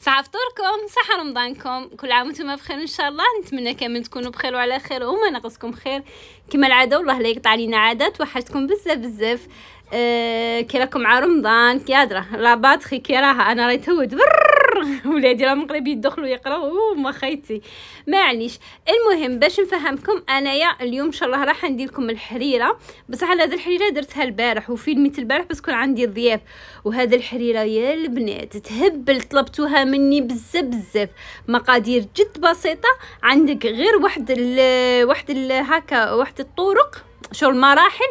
صحة فطوركم صحة رمضانكم كل عام وانتم بخير ان شاء الله نتمنى كامل تكونوا بخير وعلى خير وما ناقصكم خير كما العاده والله لا يقطع علينا عادات وحشتكم بزاف بزاف أه كي راكم مع رمضان كي ادرا لا باتري كي راها انا راهي تهود ولادي راه مغربي يدخلوا يقراو وما خايتي معليش المهم باش نفهمكم انايا اليوم ان شاء الله راح ندير لكم الحريره بصح على هذه الحريره درتها البارح وفيلميت البارح بس كون عندي الضياف وهذا الحريره يا البنات تهبل طلبتوها مني بزاف بزاف مقادير جد بسيطه عندك غير واحد ال واحد ال هكا واحد الطرق شو المراحل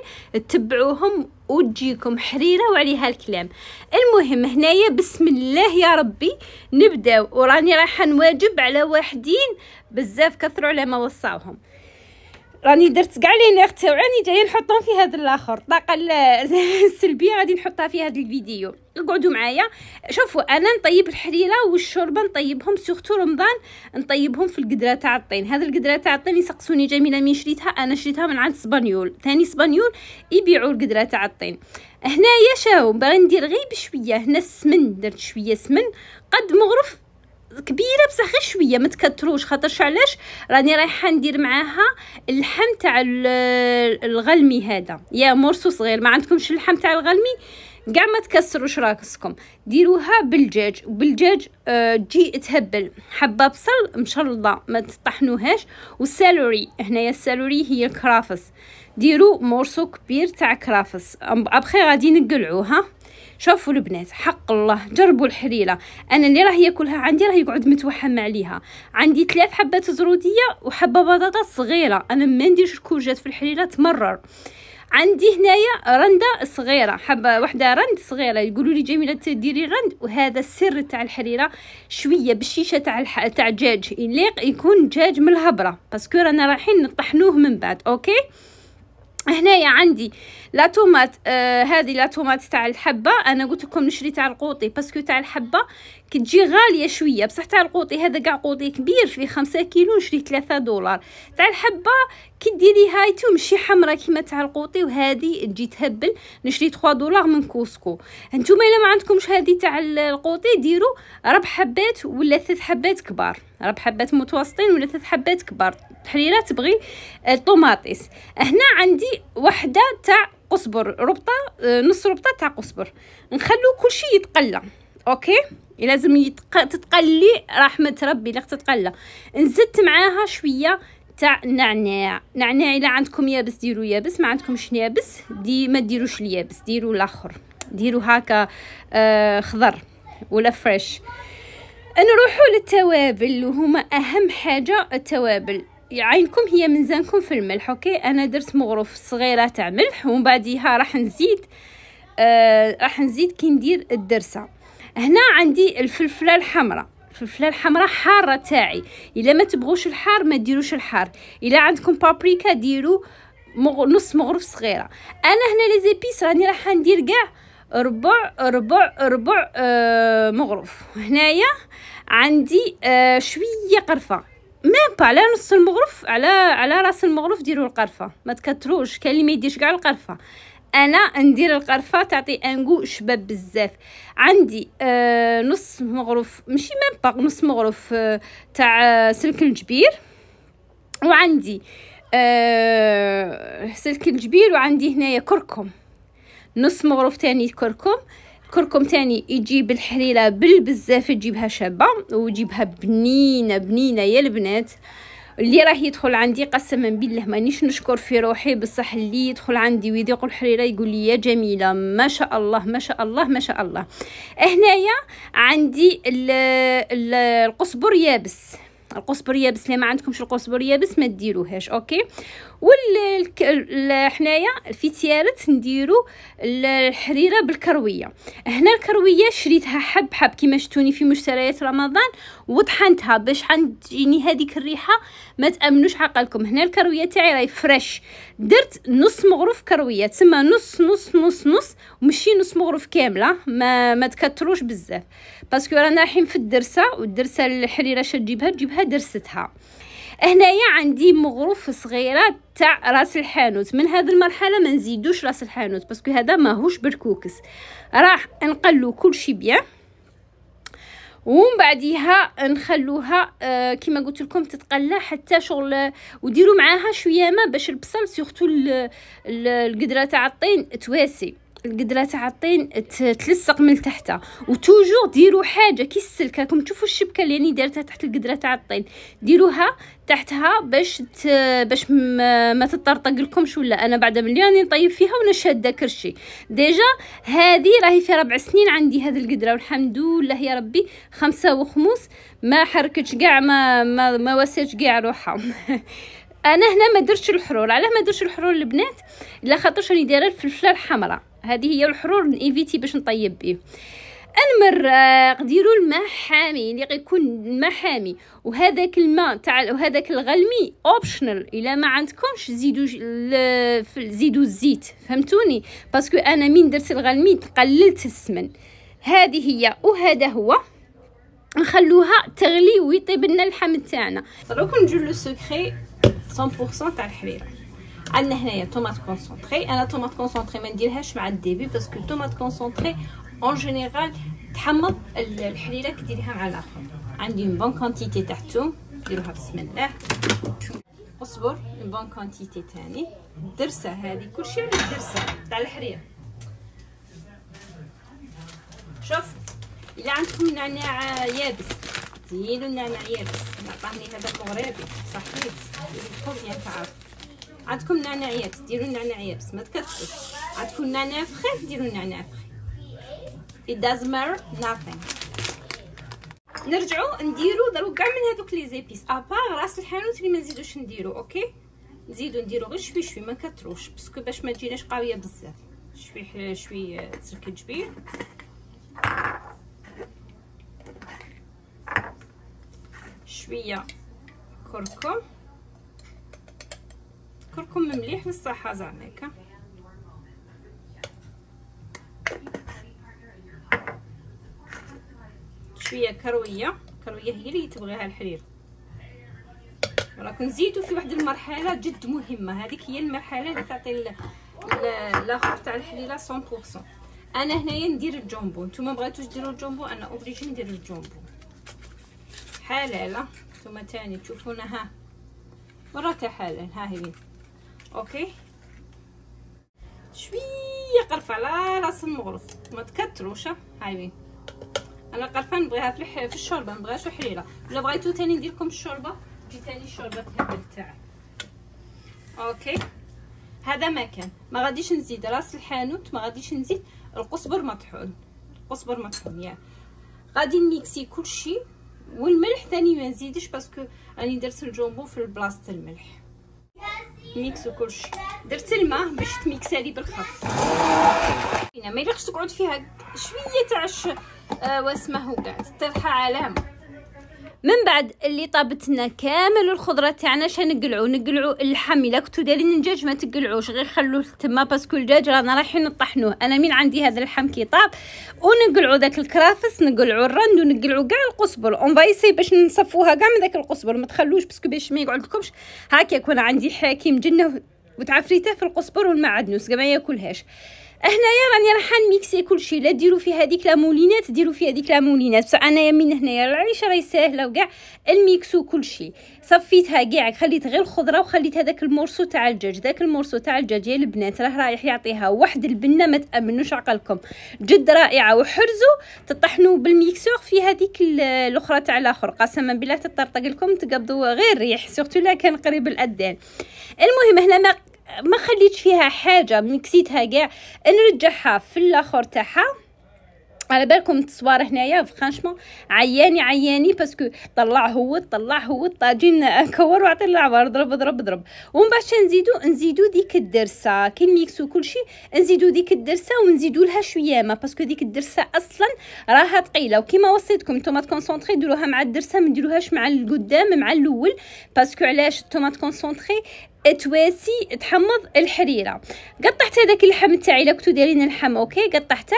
تبعوهم وتجيكم حريرة وعليها الكلام المهم هنايا بسم الله يا ربي نبدا وراني رايحة نواجب على واحدين بزاف كثروا على ما وصاوهم راني درت كاع لي تاعو راني جايه نحطهم في هذا الاخر الطاقه السلبيه غادي نحطها في هذا الفيديو اقعدوا معايا شوفوا انا نطيب الحريره والشوربه نطيبهم سورتو رمضان نطيبهم في القدره تاع الطين هذا القدره تاع الطين يسقسوني جميله مين شريتها انا شريتها من عند سبانيول ثاني سبانيول يبيعوا القدره تاع الطين هنايا شاو باغي ندير غير بشويه هنا السمن درت شويه سمن قد مغرف كبيره بصح غير شويه ما تكتروش خاطرش علاش راني رايحه ندير معاها اللحم تاع الغلمي هذا يا مورسو صغير ما عندكمش اللحم تاع الغلمي كاع ما تكسروش راسكم ديروها بالدجاج بالدجاج آه تجي تهبل حبه بصل مشرده ما تطحنوهاش والسالوري هنايا السالوري هي الكرافس ديروا مورسو كبير تاع كرافس ابخي غادي نقلعوها شوفوا البنات حق الله جربوا الحريره انا اللي راه ياكلها عندي راه يقعد متوحم عليها عندي ثلاث حبات زروديه وحبه بطاطا صغيره انا ما نديرش الكوجات في الحريره تمرر عندي هنايا رنده صغيره حبه وحده رند صغيره يقولوا لي جميله تديري رند وهذا السر تاع الحريره شويه بالشيشه تاع الح... تاع الدجاج يليق يكون دجاج من الهبره باسكو رانا رايحين نطحنوه من بعد اوكي هنايا عندي لا تومات آه هذه تومات تاع الحبه انا قلت لكم نشري تاع القوطي باسكو تاع الحبه كتجي غاليه شويه بصح تاع القوطي هذا كاع قوطي كبير فيه خمسة كيلو نشري ثلاثة دولار تاع الحبه كديري تو ماشي حمراء كيما تاع القوطي وهذه تجي تهبل نشري 3 دولار من كوسكو انتم الا ما عندكمش هذه تاع القوطي ديروا ربع حبات ولا ثلاث حبات كبار ربع حبات متوسطين ولا ثلاث حبات كبار تحريره تبغي الطوماطيس آه، هنا عندي وحده تاع قصبر ربطه آه، نص ربطه تاع قصبر نخلو كلشي يتقلى اوكي لازم يتق... تتقلي رحمه ربي لا تتقلى نزدت معاها شويه تاع نعناع نعناع الا عندكم يابس ديروا يابس ما عندكمش يابس دي ما ديروش اليابس ديروا الاخر ديروا هكا آه، خضر ولا فريش نروحوا للتوابل وهما اهم حاجه التوابل عينكم هي منزانكم في الملح اوكي انا درت مغرف صغيره تاع ملح ومن بعديها راح نزيد آه راح نزيد كي ندير الدرسه هنا عندي الفلفله الحمراء الفلفله الحمراء حاره تاعي الا ما تبغوش الحار ما ديروش الحار الا عندكم بابريكا ديروا مغ... نص مغرف صغيره انا هنا لي زيبيس راني راح ندير كاع ربع ربع ربع آه مغرف هنايا عندي آه شويه قرفه ميم با على نص المغرف على على راس المغرف ديروا القرفه ما تكثروش كاين اللي ما يديرش كاع القرفه انا ندير القرفه تعطي انغو شباب بزاف عندي آه نص مغرف ماشي ميم با نص مغرف آه تاع آه، سلك الجبير وعندي آه سلك الجبير وعندي هنايا كركم نص مغرف تاني كركم كركم تاني يجيب الحليله بالبزاف تجيبها شابه وتجيبها بنينه بنينه يا البنات اللي راه يدخل عندي قسما بالله مانيش نشكر في روحي بصح اللي يدخل عندي ويذيق الحريره يقول لي يا جميله ما شاء الله ما شاء الله ما شاء الله هنايا عندي القصبر يابس القصبر يابس لا ما عندكمش القصبر يابس ما ديروهاش اوكي والك... حنايا الفتيارات نديرو الحريره بالكرويه هنا الكرويه شريتها حب حب كما شتوني في مشتريات رمضان وطحنتها باش حنجيني هذيك الريحه ما تامنوش عقلكم هنا الكرويه تاعي راهي فريش درت نص مغرف كرويه تسمى نص نص نص نص ومشي نص مغرف كامله ما ما تكتروش بزاف باسكو رانا رايحين في الدرسه والدرسه الحريره شتجيبها تجيبها بها درستها هنايا عندي مغروف صغيره تاع راس الحانوت من هذه المرحله ما نزيدوش راس الحانوت باسكو هذا ماهوش بالكوكس راح نقلو كلشي بيان ومن بعديها نخلوها آه كما قلت لكم تتقلى حتى شغل وديروا معاها شويه ما باش البصل سورتو القدره تاع الطين تواسي القدره تاع الطين تلصق من تحتها وتوجور ديروا حاجه كي السلك راكم تشوفوا الشبكه اللي يعني دارتها تحت القدره تاع الطين ديروها تحتها باش ت... باش ما, ما تطرطق لكمش ولا انا بعد ملي راني نطيب فيها وانا شاده كرشي ديجا هذه راهي في ربع سنين عندي هذه القدره والحمد لله يا ربي خمسه وخمس ما حركتش كاع ما ما, ما وساتش كاع روحها انا هنا ما درتش الحرور علاه ما درتش الحرور البنات لا خاطرش راني دايره الفلفله الحمراء هذه هي الحرور نيفيتي باش نطيب به المراق ديروا الماء حامي اللي غيكون الماء حامي وهذاك الماء تاع وهذاك الغلمي اوبشنال الا ما عندكمش زيدوا زيدوا الزيت فهمتوني باسكو انا من درت الغلمي قللت السمن هذه هي وهذا هو نخلوها تغلي ويطيب لنا اللحم تاعنا دروك نجيو لو سكري 100% تاع الحريره عندنا هنايا طوماط كونسونطري انا طوماط كونسونطري ما نديرهاش مع الديبي باسكو طوماط كونسونطري اون جينيرال تحمض الحريره كي ديريها مع الاخر عندي اون بون كونتيتي تاع الثوم ديروها بسم الله اصبر اون بون كونتيتي تاني الدرسه هذه كلشي على الدرسه تاع الحريره شوف الا عندكم نعناع يابس زيدوا النعناع يابس عطاني هذا مغربي صحيت لكم ينفعوا عندكم نعناع يابس ديروا نعناع يابس ما تكثروش عندكم نعناع فخي ديروا نعناع فخي it doesn't matter nothing نرجعوا نديروا دروك كاع من هذوك لي زيبيس ابار راس الحانوت اللي ما نزيدوش نديرو اوكي نزيدو نديرو غير شوي شوي ما كتروش باسكو باش ما تجيناش قويه بزاف شوي شوي تركي آه، كبير شويه كركم كركم مليح للصحه زعما هكا شويه كرويه كروية هي اللي تبغيها الحرير راكم نزيدو في واحد المرحله جد مهمه هذيك هي المرحله اللي تعطي لاخر تاع الحليله 100% انا هنايا ندير الجومبو نتوما بغيتوش ديروا الجومبو انا اوبليجي ندير الجومبو حلالة ثم تاني تشوفونا ها مرة حلال ها هي اوكي شوية قرفة على راس المغرف ما تكتروش هاي انا القرفة نبغيها في, في الشوربة مبغاش حريرة ولا بغيتو تاني ندير لكم الشوربة تجي تاني الشوربة تهبل اوكي هذا ما كان ما غاديش نزيد راس الحانوت ما غاديش نزيد القصبر مطحون القصبر مطحون يعني. غادي نميكسي كلشي والملح ثاني ما نزيدش باسكو راني درت الجومبو في البلاصه الملح ميكس وكلشي درت الماء باش تميكسالي لي بالخف ما يليقش تقعد فيها شويه تاع آه، واسمه كاع تطيحها علامه من بعد اللي طابتنا كامل الخضره تاعنا شنو نقلعو نقلعو اللحم الا كنتو دايرين الدجاج ما تقلعوش غير خلوه تما باسكو الدجاج رانا رايحين نطحنوه انا من عندي هذا اللحم كي طاب ونقلعو داك الكرافس نقلعو الرند ونقلعو كاع القزبر اون فايسي باش نصفوها كاع من داك القزبر ما تخلوش باسكو باش ما يقعد هاكا يكون عندي حكيم جنه وتعفريته في القزبر والمعدنوس ما ياكلهاش هنايا راني راح نميكسي كلشي لا ديروا في هذيك لا مولينات ديروا في هذيك لا مولينات بصح انايا من هنايا العيش راهي ساهله وكاع الميكسو كلشي صفيتها كاع خليت غير الخضره وخليت هذاك المورسو تاع الدجاج ذاك المورسو تاع الدجاج يا البنات راه رايح يعطيها واحد البنه ما تامنوش عقلكم جد رائعه وحرزوا تطحنوا بالميكسور في هذيك الاخرى تاع الاخر قسما بالله تطرطق لكم تقبضوا غير ريح سورتو لا كان قريب الاذان المهم هنا ما ما خليت فيها حاجه ميكسيتها كاع نرجعها في الاخر تاعها على بالكم التصوير هنايا فرانشمون عياني عياني باسكو طلع هو طلع هو الطاجين كور وعطي العبار ضرب ضرب ضرب ومن بعد نزيدو نزيدو ديك الدرسه كي نميكسو كلشي نزيدو ديك الدرسه ونزيدو لها شويه ما باسكو ديك الدرسه اصلا راها ثقيله وكيما وصيتكم نتوما تكونسونطري ديروها مع الدرسه ما ديروهاش مع القدام مع الاول باسكو علاش نتوما تكونسونطري تواسي تحمض الحريره قطعت هذاك اللحم تاعي الا كنتو دايرين اللحم اوكي قطعته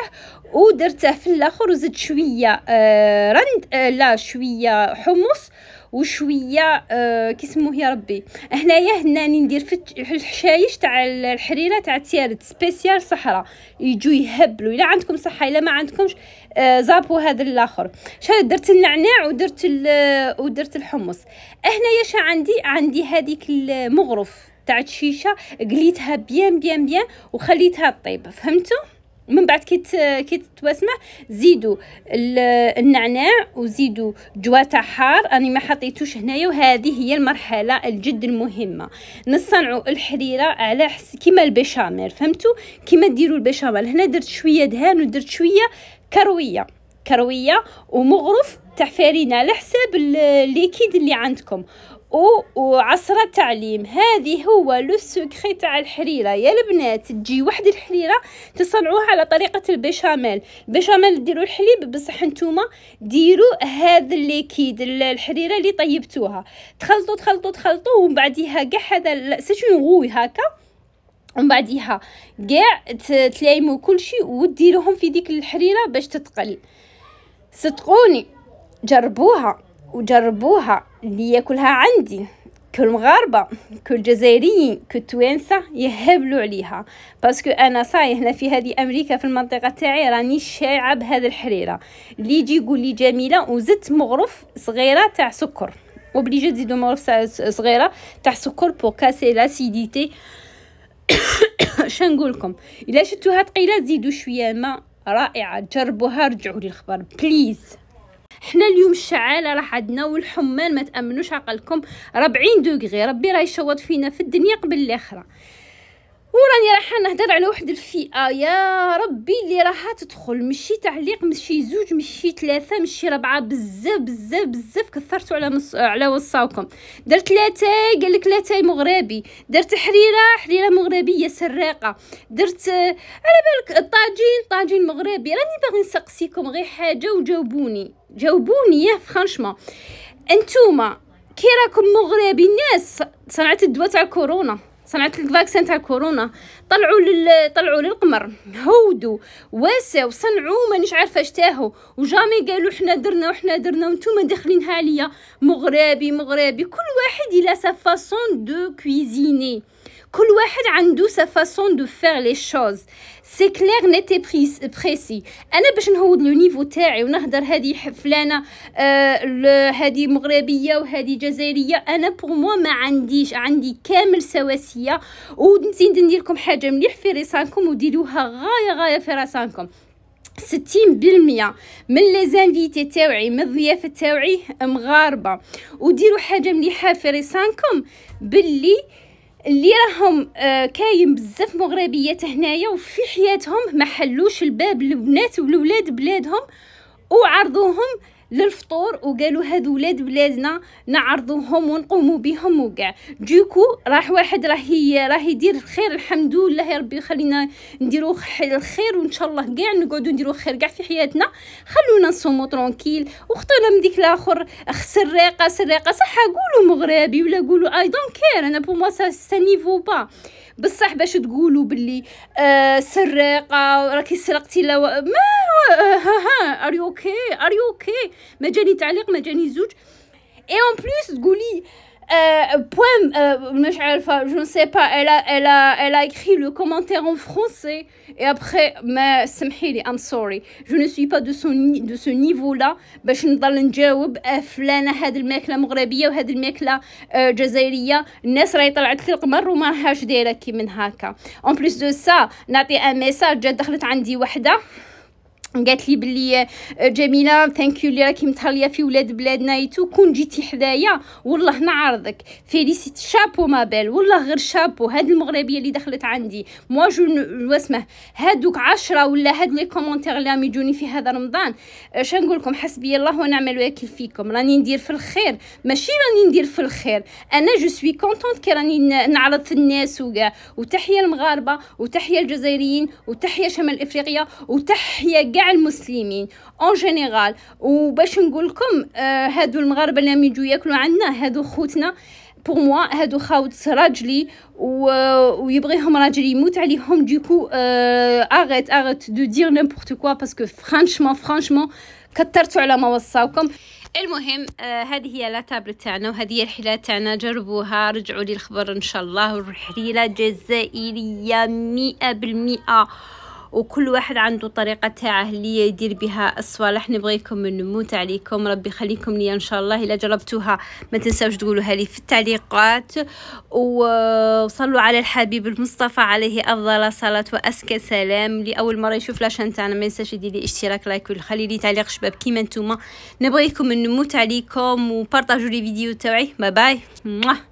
ودرته في الاخر وزدت شويه آه رند آه لا شويه حمص وشويه آه كيسموه يا ربي هنايا هناني ندير في الحشايش تاع الحريره تاع تيارد سبيسيال صحراء يجوا يهبلوا الا عندكم صحه الا ما عندكمش آه، زابو هذا الاخر شحال درت النعناع ودرت آه، ودرت الحمص هنايا شا عندي عندي هذيك المغرف تاع الشيشه قليتها بيان بيان بيان وخليتها طيب فهمتوا من بعد كي كي تواسمه زيدوا النعناع وزيدوا جواتا حار انا ما حطيتوش هنايا وهذه هي المرحله الجد المهمه نصنعوا الحريره على حس كيما البيشاميل فهمتوا كيما ديروا البيشاميل هنا درت شويه دهان ودرت شويه كرويه كرويه ومغرف تاع فرينه على حساب الليكيد اللي عندكم و وعصره تعليم هذه هو لو سكري تاع الحريره يا البنات تجي واحد الحريره تصنعوها على طريقه البيشاميل البيشاميل ديروا الحليب بصح نتوما ديروا هذا الليكيد الحريره اللي طيبتوها تخلطوا تخلطوا تخلطوا ومن بعديها كاع هذا سيتون غوي هكا ومن بعديها كاع تلايمو كلشي وديروهم في ديك الحريره باش تتقل صدقوني جربوها وجربوها اللي ياكلها عندي كل مغاربة كل جزائريين كل توانسة يهبلوا عليها باسكو انا صاي هنا في هذه امريكا في المنطقة تاعي راني شايعة بهذه الحريرة اللي يجي يقول لي جميلة وزدت مغرف صغيرة تاع سكر وبليجي تزيدو مغرف صغيرة تاع سكر بو كاسي لاسيديتي شنقول لكم الا شفتوها ثقيله زيدوا شويه ماء رائعه جربوها رجعوا لي الخبر بليز حنا اليوم الشعاله راه عندنا والحمان ما تامنوش عقلكم 40 دوغري ربي راه يشوط فينا في الدنيا قبل الاخره وراني راح نهضر على واحد الفئه يا ربي اللي راها تدخل مشي تعليق مشي زوج مشي ثلاثه مشي ربعه بزاف بزاف بزاف كثرتوا على مص... على وصاكم درت لاتاي قال لك لاتاي مغربي درت حريره حريره مغربيه سراقه درت على بالك طاجين طاجين مغربي راني باغي نسقسيكم غير حاجه وجاوبوني جاوبوني يا فرانشمون انتوما كي راكم مغربي الناس صنعت الدواء تاع كورونا صنعت لك فاكسين تاع كورونا طلعوا لل... طلعوا للقمر هودوا واساو صنعوا مانيش عارفه تاهو وجامي قالوا حنا درنا وحنا درنا وانتم داخلينها عليا مغربي مغربي كل واحد الى سا فاصون دو كويزيني كل واحد عنده سا فاصون دو فير لي شوز سي كلير نيتي بريس بريسي انا باش نهود لو نيفو تاعي ونهضر هذه فلانه آه هذه مغربيه وهذه جزائريه انا بور موا ما عنديش عندي كامل سواسيه ونزيد ندير لكم حاجه مليح في راسكم وديروها غايه غايه في راسكم ستين بالمية من لي زانفيتي تاوعي من الضيافة تاوعي مغاربة وديروا حاجة مليحة في ريسانكم باللي اللي راهم آه كاين بزاف مغربيات هنايا وفي حياتهم ما حلوش الباب للبنات ولولاد بلادهم وعرضوهم للفطور وقالوا هادو ولاد بلادنا نعرضوهم ونقوموا بهم وكاع دوكو راح واحد راهي راه يدير الخير الحمد لله يا ربي خلينا نديرو الخير وان شاء الله كاع نقعدو نديرو خير كاع في حياتنا خلونا نصومو ترونكيل وخطينا من ديك الاخر سريقه سريقه صح قولوا مغربي ولا قولوا اي دونت كير انا بو موا سا نيفو با بصح باش تقولوا باللي آه سرقه راكي سرقتي لا ما ها ار يو اوكي ار يو اوكي ما جاني تعليق ما جاني زوج اي اون بليس تقولي Euh, poème, euh, je ne sais pas, elle a, elle, a, elle a écrit le commentaire en français et après, mais samhili, I'm sorry, je ne suis pas de, son, de ce niveau-là باش نضل نجاوب فلانة هاد الماكلة مغربية وهاد الماكلة آه، جزائرية الناس راهي طلعت لي القمر وما راهاش دايرة كي من هكا اون بليس دو سا نعطي ان ميساج دخلت عندي وحدة قالت لي بلي آه، جميله ثانك يو اللي راكي متهليه في ولاد بلادنا ايتو كون جيتي حدايا والله نعرضك فيليسيت شابو ما بال والله غير شابو هاد المغربيه اللي دخلت عندي موا جو واسمه هادوك عشرة ولا هاد لي كومونتير اللي راهم يجوني في هذا رمضان اش آه، نقول لكم حسبي الله ونعم الوكيل فيكم راني ندير في الخير ماشي راني ندير في الخير انا جو سوي كونتونت كي راني نعرض في الناس وكاع وتحيه المغاربه وتحيه الجزائريين وتحيه شمال افريقيا وتحيه كاع المسلمين اون جينيرال وباش نقول لكم آه، هادو المغاربه اللي يجوا ياكلوا عندنا هادو خوتنا بور موا هادو خاوت راجلي و... ويبغيهم راجلي يموت عليهم ديكو آه اغيت اغيت دو دير نيمبورت كوا باسكو فرانشمون فرانشمون كثرتوا على ما وصاكم المهم آه هذه هي لا تاعنا وهذه هي الحلا تاعنا جربوها رجعوا لي الخبر ان شاء الله الحليله جزائريه مئة بالمئة وكل واحد عنده طريقة تاعه اللي يدير بها الصوالح نبغيكم نموت عليكم ربي يخليكم لي ان شاء الله الا جربتوها ما تنساوش تقولوها لي في التعليقات وصلوا على الحبيب المصطفى عليه افضل صلاة واسكى سلام لاول مرة يشوف لاشان تاعنا ما ينساش يدير لي اشتراك لايك وخلي لي تعليق شباب كيما نتوما نبغيكم نموت عليكم وبارطاجوا لي فيديو تاعي باي باي